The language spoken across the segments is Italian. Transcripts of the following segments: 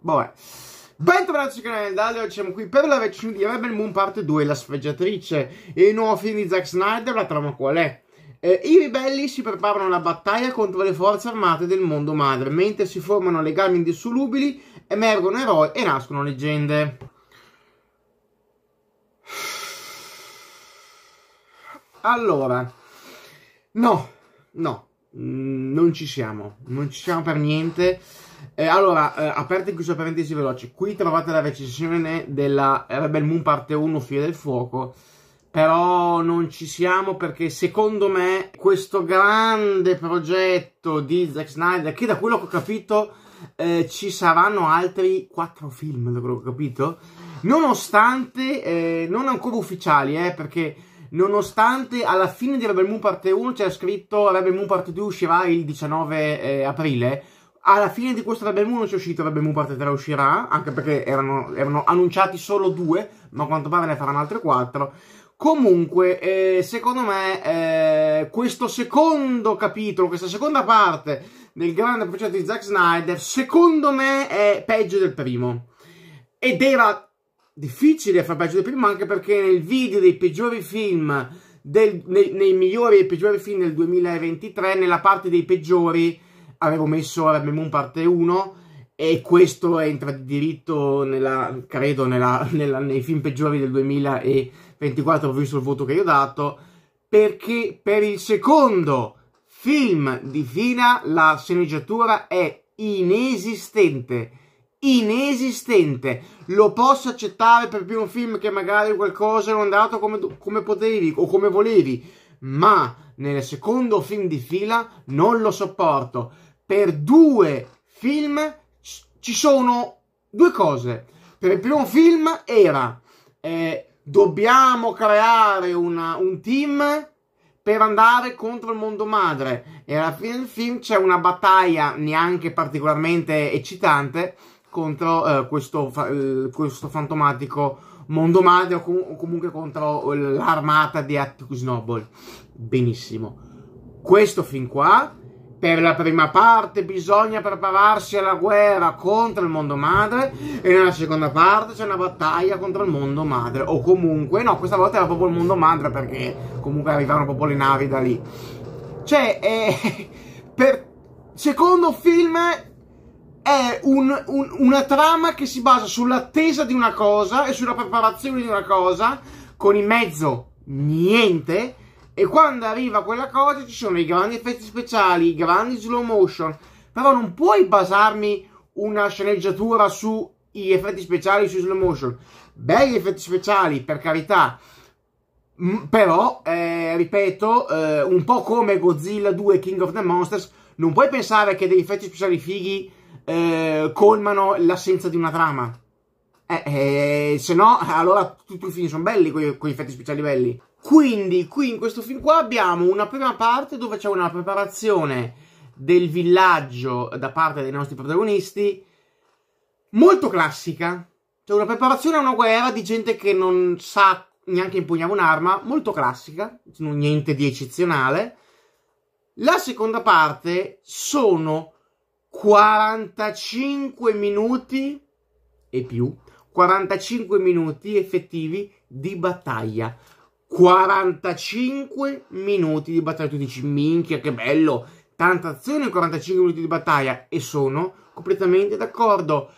Vabbè. Bentornati sul canale Dario, siamo qui per la reaction di Rebel Moon Parte 2, la sfregiatrice. E il nuovo film di Zack Snyder, la trama qual è? Eh, I ribelli si preparano alla battaglia contro le forze armate del mondo madre, mentre si formano legami indissolubili, emergono eroi e nascono leggende. Allora, no, no, Mm, non ci siamo, non ci siamo per niente. Eh, allora, eh, in questa parentesi veloce, qui trovate la recensione della Rebel Moon parte 1 Fia del Fuoco, però non ci siamo perché secondo me questo grande progetto di Zack Snyder, che da quello che ho capito eh, ci saranno altri 4 film, da quello che ho capito, nonostante eh, non ancora ufficiali, eh, perché nonostante alla fine di Rebel Moon parte 1 c'è scritto Rebel Moon parte 2 uscirà il 19 eh, aprile, alla fine di questo Rebel Moon non c'è uscito, Rebel Moon parte 3 uscirà, anche perché erano, erano annunciati solo due, ma a quanto pare ne faranno altre 4. Comunque, eh, secondo me, eh, questo secondo capitolo, questa seconda parte del grande progetto di Zack Snyder, secondo me è peggio del primo. Ed era difficile far peggio del primo anche perché nel video dei peggiori film del, nei, nei, migliori e peggiori film del 2023 nella parte dei peggiori avevo messo Rebel Moon parte 1 e questo entra di diritto nella, credo nella, nella, nei film peggiori del 2024 visto il voto che io ho dato perché per il secondo film di Fina la sceneggiatura è inesistente inesistente. Lo posso accettare per un film che magari qualcosa non è andato come, come potevi o come volevi, ma nel secondo film di fila non lo sopporto. Per due film ci sono due cose. Per il primo film era eh, dobbiamo creare una, un team per andare contro il mondo madre e alla fine del film c'è una battaglia neanche particolarmente eccitante contro eh, questo, eh, questo, fantomatico mondo madre o, com o comunque contro eh, l'armata di Atticus Noble. Benissimo. Questo fin qua, per la prima parte bisogna prepararsi alla guerra contro il mondo madre e nella seconda parte c'è una battaglia contro il mondo madre o comunque, no, questa volta era proprio il mondo madre perché comunque arrivarono proprio le navi da lì. Cioè, eh, per secondo film è un, un, una trama che si basa sull'attesa di una cosa e sulla preparazione di una cosa, con in mezzo niente, e quando arriva quella cosa ci sono i grandi effetti speciali, i grandi slow motion, però non puoi basarmi una sceneggiatura sugli effetti speciali, sui slow motion. Belli effetti speciali, per carità, però, eh, ripeto, eh, un po' come Godzilla 2 King of the Monsters, non puoi pensare che degli effetti speciali fighi eh, colmano l'assenza di una trama. Eh, eh, se no, allora tutti i film sono belli con gli effetti speciali belli. Quindi, qui in questo film qua abbiamo una prima parte dove c'è una preparazione del villaggio da parte dei nostri protagonisti molto classica. C'è una preparazione a una guerra di gente che non sa neanche impugnare un'arma, molto classica, niente di eccezionale. La seconda parte sono 45 minuti e più, 45 minuti effettivi di battaglia. 45 minuti di battaglia. Tu dici, minchia, che bello! Tanta azione 45 minuti di battaglia. E sono completamente d'accordo.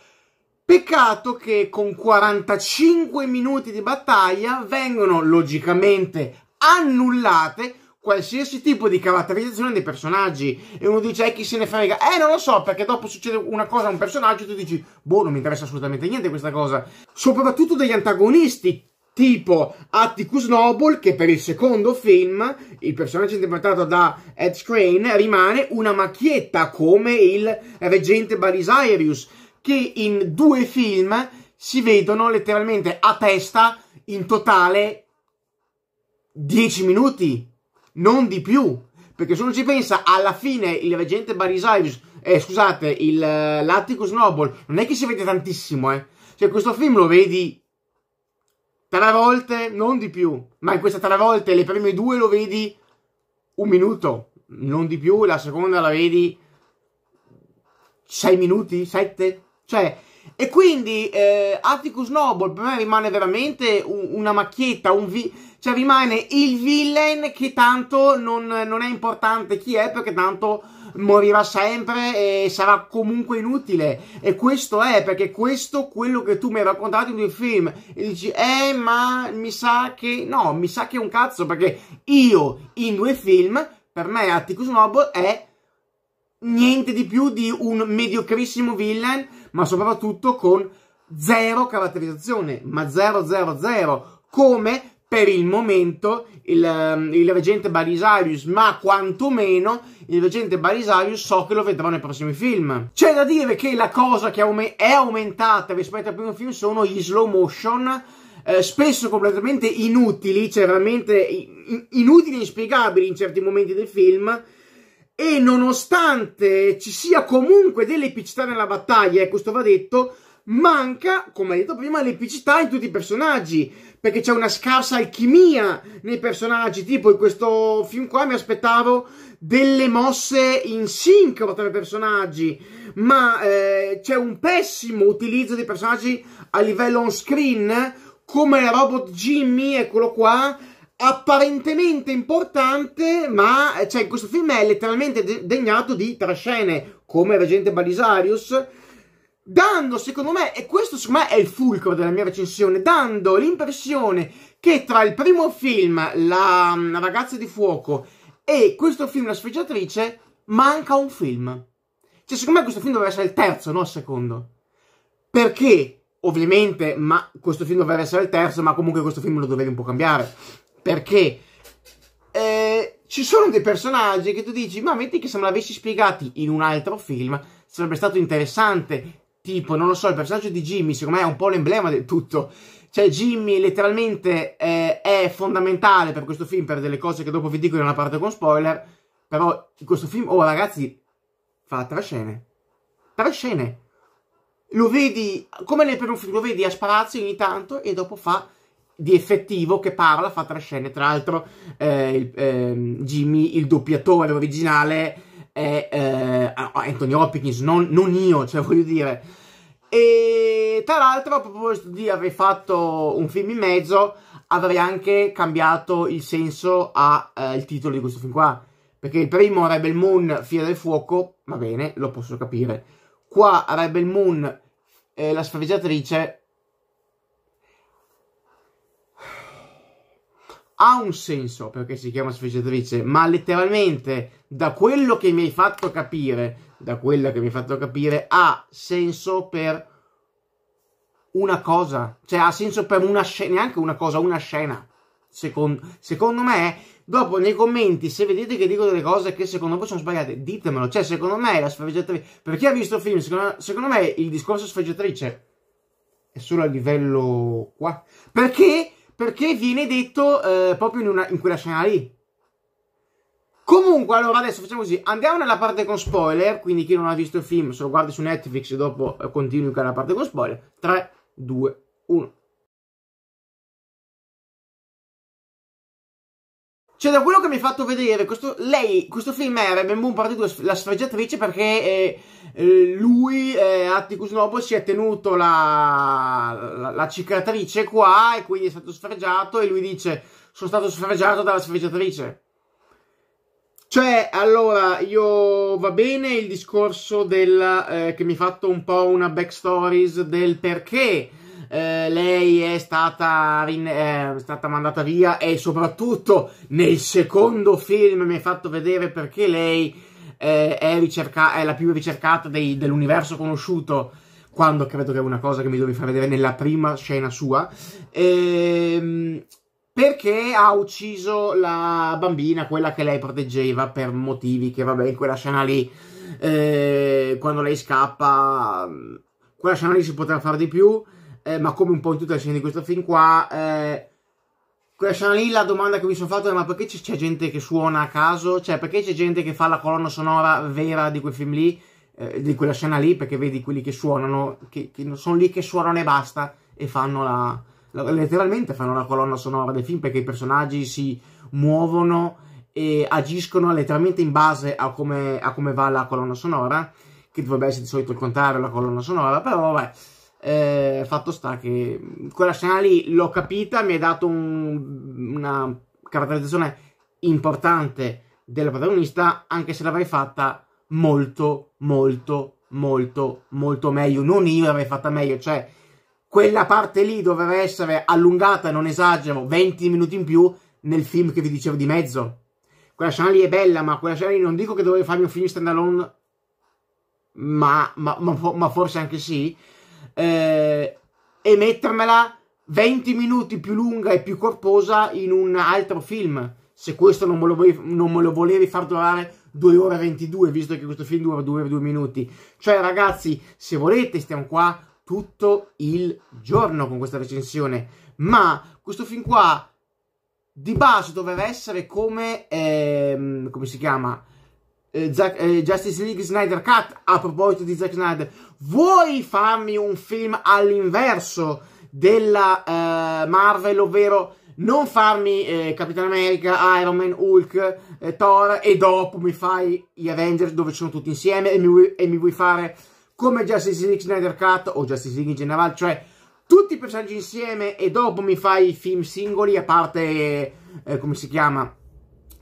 Peccato che con 45 minuti di battaglia vengono logicamente annullate qualsiasi tipo di caratterizzazione dei personaggi e uno dice eh, chi se ne frega eh non lo so perché dopo succede una cosa a un personaggio e tu dici boh non mi interessa assolutamente niente questa cosa soprattutto degli antagonisti tipo Atticus Noble che per il secondo film il personaggio interpretato da Ed Crane rimane una macchietta come il reggente Balisarius che in due film si vedono letteralmente a testa in totale 10 minuti non di più. Perché se uno ci pensa, alla fine il reggente Barisaius, eh, scusate, il uh, Latticus Noble, non è che si vede tantissimo, eh. Cioè, questo film lo vedi tre volte, non di più. Ma in queste tre volte, le prime due lo vedi un minuto, non di più. La seconda la vedi sei minuti, sette. Cioè, e quindi eh, Atticus Noble per me rimane veramente un, una macchietta, un vi- cioè rimane il villain che tanto non, non, è importante chi è perché tanto morirà sempre e sarà comunque inutile. E questo è perché questo, quello che tu mi hai raccontato in due film, e dici, eh ma mi sa che, no, mi sa che è un cazzo perché io in due film, per me Atticus Noble è niente di più di un mediocrissimo villain ma soprattutto con zero caratterizzazione, ma 000, come per il momento il, ehm, il reggente Barisarius, ma quantomeno il reggente Barisarius so che lo vedrò nei prossimi film. C'è da dire che la cosa che è aumentata rispetto al primo film sono gli slow motion, eh, spesso completamente inutili, cioè veramente inutili e inspiegabili in certi momenti del film, e nonostante ci sia comunque dell'epicità nella battaglia, e questo va detto, manca, come detto prima, l'epicità in tutti i personaggi, perché c'è una scarsa alchimia nei personaggi, tipo in questo film qua mi aspettavo delle mosse in sincrono tra i personaggi, ma eh, c'è un pessimo utilizzo dei personaggi a livello on screen, come Robot Jimmy, eccolo qua, apparentemente importante, ma cioè, questo film è letteralmente de- degnato di tre scene, come Regente Balisarius, dando, secondo me, e questo secondo me è il fulcro della mia recensione, dando l'impressione che tra il primo film, La, mm, ragazza di fuoco, e questo film, La sfoggiatrice, manca un film. Cioè, secondo me questo film dovrebbe essere il terzo, non il secondo. Perché? Ovviamente, ma questo film dovrebbe essere il terzo, ma comunque questo film lo dovevi un po' cambiare perché eh, ci sono dei personaggi che tu dici, ma metti che se me l'avessi spiegati in un altro film sarebbe stato interessante. Tipo, non lo so, il personaggio di Jimmy, secondo me è un po' l'emblema del tutto. Cioè, Jimmy letteralmente eh, è fondamentale per questo film, per delle cose che dopo vi dico in una parte con spoiler. Però in questo film, oh ragazzi, fa tre scene. Tre scene. Lo vedi, come per un film, lo vedi a sparazzi ogni tanto e dopo fa di effettivo che parla, fa tre scene. Tra l'altro, eh, il, eh, Jimmy, il doppiatore originale, è eh, Anthony Hopkins, non, non, io, cioè voglio dire. E tra l'altro, a proposito di aver fatto un film in mezzo, avrei anche cambiato il senso al eh, titolo di questo film qua. Perché il primo Rebel Moon, Fiera del Fuoco, va bene, lo posso capire. Qua Rebel Moon, eh, la sfregiatrice, ha un senso perché si chiama sfregiatrice, ma letteralmente da quello che mi hai fatto capire, da quella che mi hai fatto capire, ha senso per una cosa, cioè ha senso per una scena, neanche una cosa, una scena. Secondo, secondo me, dopo nei commenti, se vedete che dico delle cose che secondo voi sono sbagliate, ditemelo. Cioè, secondo me la sfregiatrice, per chi ha visto il film, secondo, secondo me il discorso sfregiatrice è solo a livello qua. Perché? Perché viene detto eh, proprio in, una, in quella scena lì. Comunque, allora adesso facciamo così: andiamo nella parte con spoiler. Quindi, chi non ha visto il film, se lo guardi su Netflix e dopo eh, continui con la parte con spoiler. 3, 2, 1. Cioè, da quello che mi ha fatto vedere, questo, lei, questo film è Remember Partito la sfregiatrice perché eh, eh, lui, eh, Atticus Nobo, si è tenuto la, la, la, cicatrice qua e quindi è stato sfregiato e lui dice sono stato sfregiato dalla sfregiatrice. Cioè, allora, io va bene il discorso del, eh, che mi ha fatto un po' una backstories del perché eh, lei è stata, eh, è stata, mandata via e soprattutto nel secondo film mi ha fatto vedere perché lei eh, è, ricerca- è, la più ricercata dei, dell'universo conosciuto quando credo che è una cosa che mi dovevi far vedere nella prima scena sua, ehm, perché ha ucciso la bambina, quella che lei proteggeva, per motivi che, vabbè, in quella scena lì, eh, quando lei scappa, quella scena lì si poteva fare di più eh, ma come un po' in tutte le scene di questo film qua, eh, quella scena lì la domanda che mi sono fatto è ma perché c'è gente che suona a caso? Cioè perché c'è gente che fa la colonna sonora vera di quel film lì, eh, di quella scena lì, perché vedi quelli che suonano, che, che sono lì che suonano e basta e fanno la, la, letteralmente fanno la colonna sonora del film perché i personaggi si muovono e agiscono letteralmente in base a come, a come va la colonna sonora, che dovrebbe essere di solito il contrario la colonna sonora, però vabbè eh, fatto sta che quella scena lì l'ho capita, mi ha dato un, una caratterizzazione importante della protagonista, anche se l'avrei fatta molto, molto, molto, molto meglio. Non io l'avrei fatta meglio, cioè quella parte lì doveva essere allungata, non esagero, 20 minuti in più nel film che vi dicevo di mezzo. Quella scena lì è bella, ma quella scena lì non dico che dovevo farmi un film stand alone, ma, ma, ma, ma forse anche sì eh, e mettermela 20 minuti più lunga e più corposa in un altro film. Se questo non me lo, volevi, me lo volevi far durare 2 ore e 22, visto che questo film dura 2 ore e 2 minuti. Cioè, ragazzi, se volete, stiamo qua tutto il giorno con questa recensione. Ma questo film qua di base doveva essere come. Ehm, come si chiama? eh, Zack, eh, Justice League Snyder Cut a proposito di Zack Snyder vuoi farmi un film all'inverso della eh, Marvel ovvero non farmi eh, Capitan America, Iron Man, Hulk, eh, Thor e dopo mi fai gli Avengers dove sono tutti insieme e mi, vuoi, e mi vuoi fare come Justice League Snyder Cut o Justice League in generale, cioè tutti i personaggi insieme e dopo mi fai i film singoli a parte, eh, come si chiama,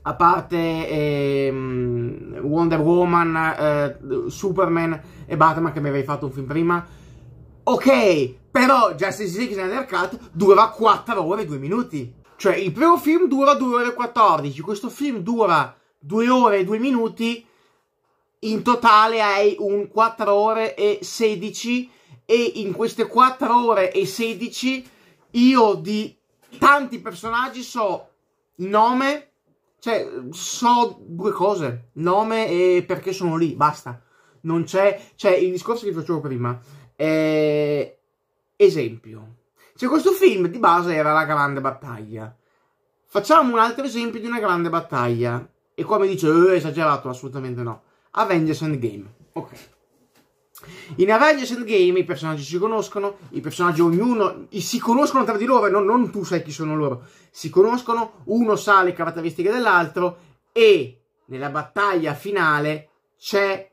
a parte ehm, Wonder Woman, eh, Superman e Batman che mi avevi fatto un film prima. Ok, però Justice League Snyder Cut dura 4 ore e 2 minuti. Cioè il primo film dura 2 ore e 14, questo film dura 2 ore e 2 minuti, in totale hai un 4 ore e 16 e in queste 4 ore e 16 io di tanti personaggi so nome, cioè, so due cose, nome e perché sono lì, basta. Non c'è... Cioè, il discorso che facevo prima. Eh, esempio. Cioè, questo film di base era la grande battaglia. Facciamo un altro esempio di una grande battaglia. E qua mi dice, eh, esagerato, assolutamente no. Avengers Endgame. Ok. In Avengers Endgame i personaggi si conoscono, i personaggi ognuno si conoscono tra di loro, non, non tu sai chi sono loro, si conoscono, uno sa le caratteristiche dell'altro e nella battaglia finale c'è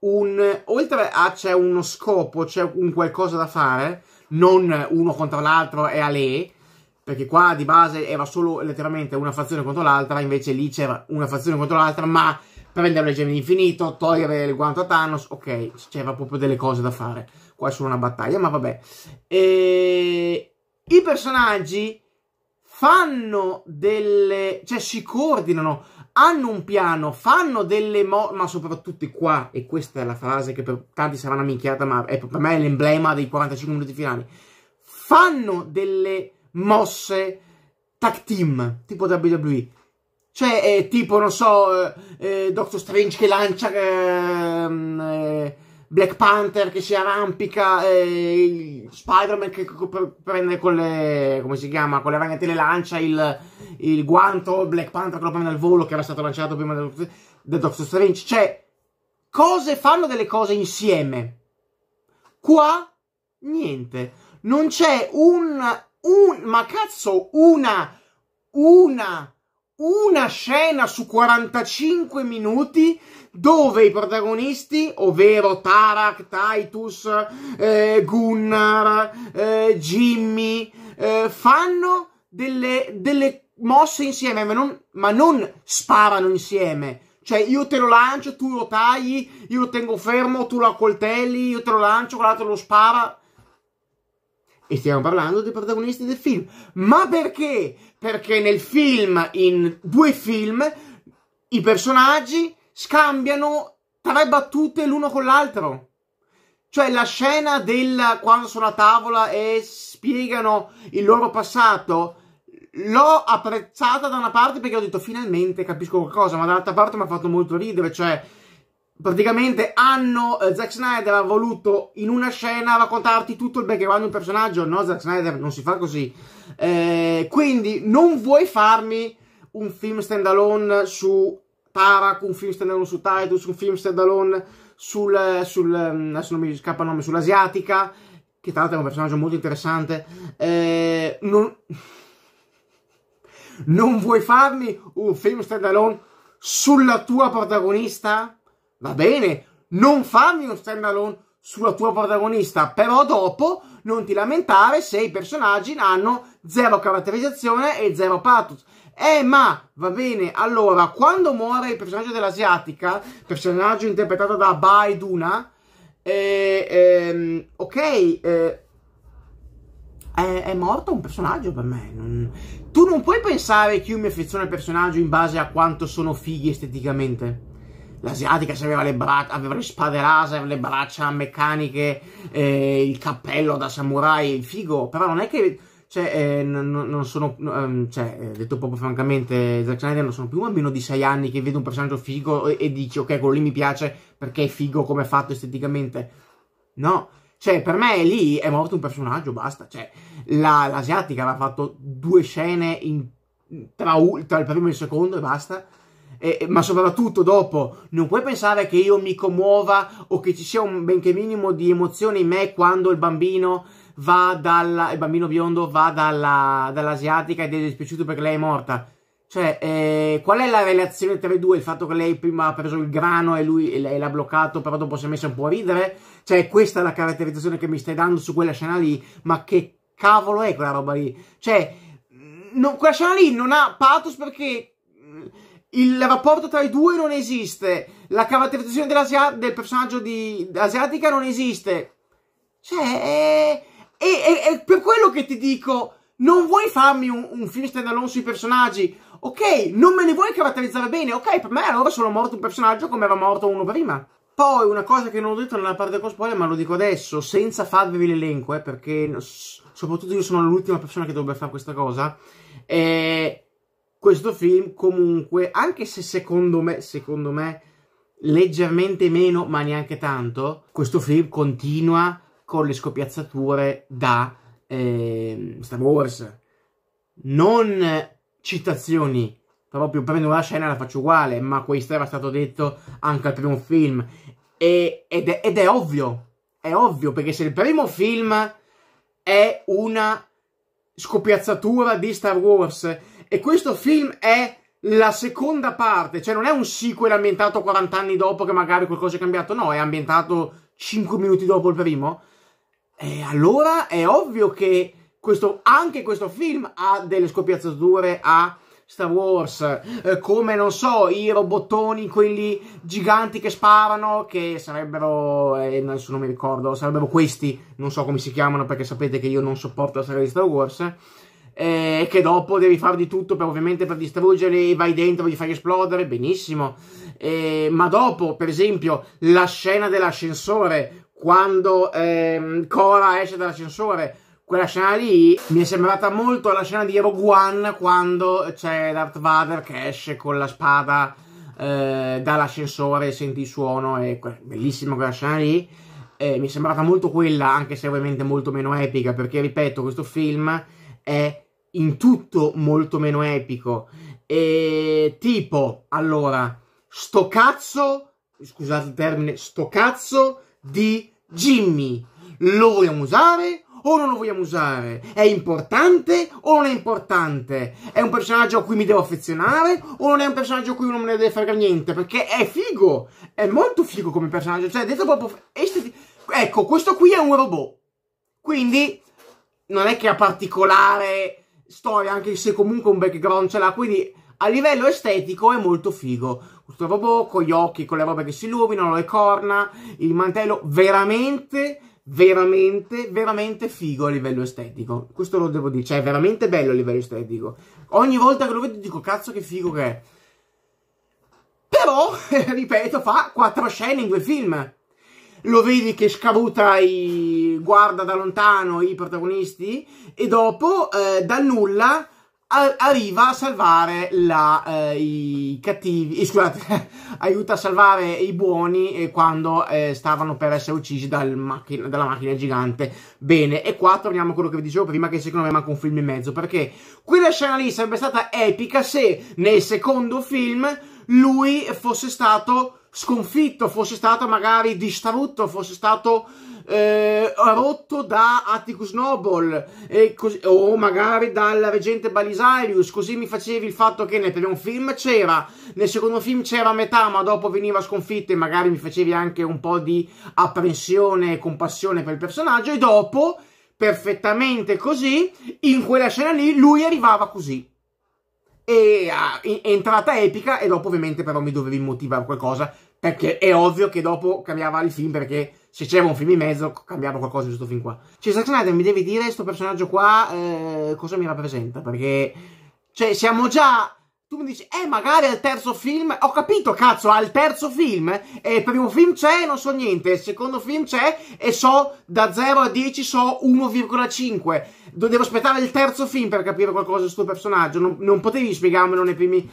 un, oltre a c'è uno scopo, c'è un qualcosa da fare, non uno contro l'altro e a lei, perché qua di base era solo letteralmente una fazione contro l'altra, invece lì c'era una fazione contro l'altra, ma prendere le gemme infinito, togliere il guanto a Thanos, ok, c'era proprio delle cose da fare, qua è solo una battaglia, ma vabbè. E... I personaggi fanno delle... cioè si coordinano, hanno un piano, fanno delle mo... ma soprattutto qua, e questa è la frase che per tanti sarà una minchiata, ma è per me è l'emblema dei 45 minuti finali, fanno delle mosse tag team, tipo WWE cioè, eh, tipo, non so, eh, eh, Doctor Strange che lancia ehm, eh, Black Panther che si arrampica, eh, Spider-Man che prende con le, come si chiama, con le ragnatele lancia il, il, guanto, Black Panther che lo prende al volo che era stato lanciato prima del Doctor Strange. Cioè, cose, fanno delle cose insieme. Qua, niente. Non c'è un, un, ma cazzo, una, una una scena su 45 minuti dove i protagonisti, ovvero Tarak, Titus, eh, Gunnar, eh, Jimmy, eh, fanno delle, delle, mosse insieme, ma non, ma non sparano insieme. Cioè, io te lo lancio, tu lo tagli, io lo tengo fermo, tu lo accoltelli, io te lo lancio, quell'altro lo spara e stiamo parlando dei protagonisti del film. Ma perché? Perché nel film, in due film, i personaggi scambiano tre battute l'uno con l'altro. Cioè la scena del quando sono a tavola e spiegano il loro passato, l'ho apprezzata da una parte perché ho detto finalmente capisco qualcosa, ma dall'altra parte mi ha fatto molto ridere, cioè praticamente hanno eh, Zack Snyder ha voluto in una scena raccontarti tutto il background un personaggio no Zack Snyder non si fa così eh, quindi non vuoi farmi un film standalone su Tarak un film standalone su Titus un film standalone sul, sul ehm, adesso non mi scappa il nome sull'asiatica che tra l'altro è un personaggio molto interessante eh, non non vuoi farmi un film standalone sulla tua protagonista? va bene, non farmi un stand alone sulla tua protagonista, però dopo non ti lamentare se i personaggi hanno zero caratterizzazione e zero pathos. Eh, ma va bene, allora, quando muore il personaggio dell'asiatica, personaggio interpretato da Baiduna, eh, ehm, ok, eh, è, è, morto un personaggio per me. Non... Tu non puoi pensare che io mi affeziono al personaggio in base a quanto sono fighi esteticamente. L'asiatica aveva le, bra- aveva le spade laser, le braccia meccaniche, eh, il cappello da samurai, il figo, però non è che... Cioè, eh, non, non sono... Um, cioè, eh, detto proprio francamente, Zack Snyder non sono più un bambino di 6 anni che vede un personaggio figo e, e dice ok, quello lì mi piace perché è figo come è fatto esteticamente. No, cioè, per me lì è morto un personaggio, basta. Cioè, la, l'asiatica aveva fatto due scene in, tra, tra il primo e il secondo e basta eh, ma soprattutto dopo non puoi pensare che io mi commuova o che ci sia un benché minimo di emozione in me quando il bambino va dalla, il bambino biondo va dalla, dall'asiatica ed è dispiaciuto perché lei è morta. Cioè, eh, qual è la relazione tra i due? Il fatto che lei prima ha preso il grano e lui e l'ha bloccato, però dopo si è messa un po' a ridere? Cioè, questa è la caratterizzazione che mi stai dando su quella scena lì? Ma che cavolo è quella roba lì? Cioè, non, quella scena lì non ha pathos perché il rapporto tra i due non esiste, la caratterizzazione del personaggio di, asiatica non esiste. Cioè, è, è, è, è, per quello che ti dico, non vuoi farmi un, un film standalone sui personaggi? Ok, non me ne vuoi caratterizzare bene? Ok, per me allora sono morto un personaggio come era morto uno prima. Poi una cosa che non ho detto nella parte con spoiler, ma lo dico adesso, senza farvi l'elenco, eh, perché soprattutto io sono l'ultima persona che dovrebbe fare questa cosa. Eh, questo film comunque, anche se secondo me, secondo me, leggermente meno, ma neanche tanto, questo film continua con le scopiazzature da eh, Star Wars. Non citazioni, proprio prendo una scena e la faccio uguale, ma questo era stato detto anche al primo film. E, ed, è, ed è ovvio, è ovvio, perché se il primo film è una scopiazzatura di Star Wars e questo film è la seconda parte, cioè non è un sequel ambientato 40 anni dopo che magari qualcosa è cambiato, no, è ambientato 5 minuti dopo il primo. E allora è ovvio che questo, anche questo film ha delle scopiazzature a Star Wars, eh, come non so, i robottoni, quelli giganti che sparano, che sarebbero, eh, adesso non mi ricordo, sarebbero questi, non so come si chiamano perché sapete che io non sopporto la serie di Star Wars. Eh, e che dopo devi fare di tutto per, ovviamente per distruggerli, vai dentro, li fai esplodere, benissimo. Eh, ma dopo, per esempio, la scena dell'ascensore, quando ehm, esce dall'ascensore, quella scena lì mi è sembrata molto la scena di Rogue One quando c'è Darth Vader che esce con la spada eh, dall'ascensore e senti il suono, è bellissima quella scena lì. Eh, mi è sembrata molto quella, anche se ovviamente molto meno epica, perché ripeto, questo film è in tutto molto meno epico. E tipo, allora, sto cazzo, scusate il termine, sto cazzo di Jimmy. Lo vogliamo usare o non lo vogliamo usare? È importante o non è importante? È un personaggio a cui mi devo affezionare o non è un personaggio a cui non me ne deve fare niente? Perché è figo, è molto figo come personaggio, cioè detto proprio... Ecco, questo qui è un robot, quindi non è che ha particolare storia, anche se comunque un background ce l'ha, quindi a livello estetico è molto figo. Questo robot con gli occhi, con le robe che si illuminano, le corna, il mantello, veramente, veramente, veramente figo a livello estetico. Questo lo devo dire, cioè è veramente bello a livello estetico. Ogni volta che lo vedo dico cazzo che figo che è. Però, ripeto, fa quattro scene in due film lo vedi che scavuta i... guarda da lontano i protagonisti e dopo eh, dal nulla a- arriva a salvare la, eh, i cattivi, eh, scusate, aiuta a salvare i buoni eh, quando eh, stavano per essere uccisi dal macchina, dalla macchina gigante. Bene, e qua torniamo a quello che vi dicevo prima, che secondo me manca un film e mezzo, perché quella scena lì sarebbe stata epica se nel secondo film lui fosse stato sconfitto, fosse stato magari distrutto, fosse stato eh, rotto da Atticus Noble così, o magari dal reggente Balisarius. Così mi facevi il fatto che nel primo film c'era, nel secondo film c'era metà, ma dopo veniva sconfitto e magari mi facevi anche un po' di apprensione e compassione per il personaggio. E dopo, perfettamente così, in quella scena lì, lui arrivava così e uh, entrata epica e dopo ovviamente però mi dovevi motivare qualcosa perché è ovvio che dopo cambiava il film perché se c'era un film in mezzo cambiava qualcosa in questo film qua cioè Zack Snyder mi devi dire questo personaggio qua eh, cosa mi rappresenta perché cioè siamo già tu mi dici, eh, magari al terzo film. Ho capito, cazzo, al terzo film. Eh, il primo film c'è e non so niente. Il secondo film c'è e so da 0 a 10 so 1,5. Devo aspettare il terzo film per capire qualcosa sul questo personaggio. Non, non potevi spiegarmelo nei primi,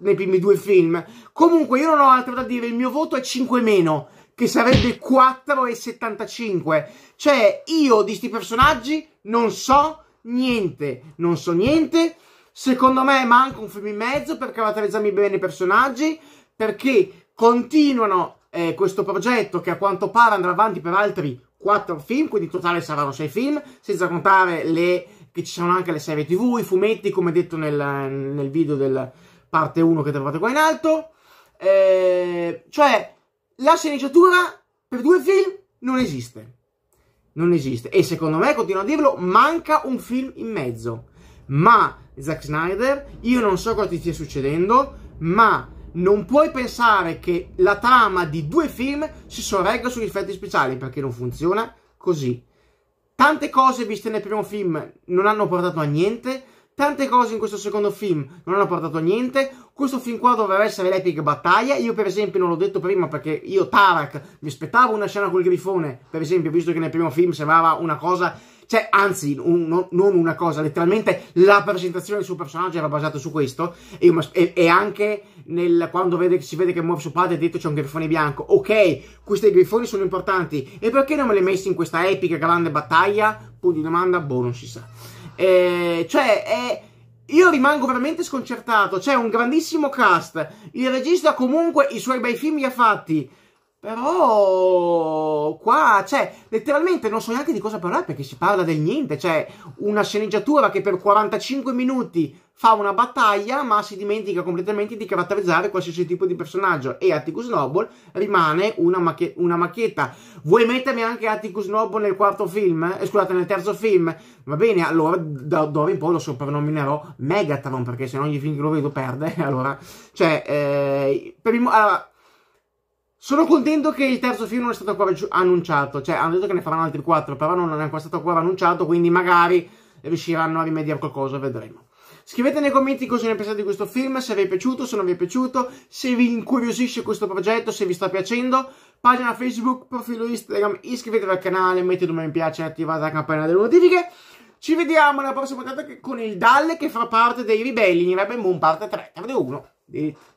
nei primi due film. Comunque, io non ho altro da dire. Il mio voto è 5 meno, che sarebbe 4,75. Cioè, io di questi personaggi non so niente. Non so niente. Secondo me manca un film in mezzo per caratterizzarmi bene i personaggi, perché continuano eh, questo progetto che a quanto pare andrà avanti per altri 4 film, quindi in totale saranno 6 film, senza contare le, che ci saranno anche le serie tv, i fumetti, come detto nel, nel video del parte 1 che trovate qua in alto. Eh, cioè, la sceneggiatura per due film non esiste. Non esiste. E secondo me, continuo a dirlo, manca un film in mezzo ma Zack Snyder, io non so cosa ti stia succedendo, ma non puoi pensare che la trama di due film si sorregga sugli effetti speciali perché non funziona così. Tante cose viste nel primo film non hanno portato a niente, tante cose in questo secondo film non hanno portato a niente. Questo film qua doveva essere l'epic battaglia. Io, per esempio, non l'ho detto prima perché io, Tarak, mi aspettavo una scena col grifone, per esempio, visto che nel primo film sembrava una cosa cioè anzi un, no, non una cosa, letteralmente la presentazione del suo personaggio era basata su questo e, e, e anche nel, quando vede, si vede che muove suo padre detto c'è un grifone bianco, ok, questi grifoni sono importanti e perché non me li hai messi in questa epica grande battaglia? Punto di domanda, boh, non si sa. Eh, cioè è... Io rimango veramente sconcertato, c'è un grandissimo cast, il regista comunque i suoi bei film li ha fatti, però qua, cioè, letteralmente non so neanche di cosa parlare perché si parla del niente. Cioè, una sceneggiatura che per 45 minuti fa una battaglia, ma si dimentica completamente di caratterizzare qualsiasi tipo di personaggio. E Atticus Noble rimane una, macch- una macchietta. Vuoi mettermi anche Atticus Noble nel quarto film? Eh, scusate, nel terzo film? Va bene, allora da ora in poi lo soprannominerò Megatron, perché se no ogni film che lo vedo perde. allora, cioè, eh, per il, allora, sono contento che il terzo film non è stato ancora annunciato, cioè hanno detto che ne faranno altri quattro, però non è ancora stato ancora annunciato, quindi magari riusciranno a rimediare qualcosa, vedremo. Scrivete nei commenti cosa ne pensate di questo film, se vi è piaciuto, se non vi è piaciuto, se vi incuriosisce questo progetto, se vi sta piacendo. Pagina Facebook, profilo Instagram, iscrivetevi al canale, mettete un mi piace e attivate la campanella delle notifiche. Ci vediamo nella prossima puntata con il Dalle che fa parte dei Ribelli in Rebel Moon parte 3. 3 1.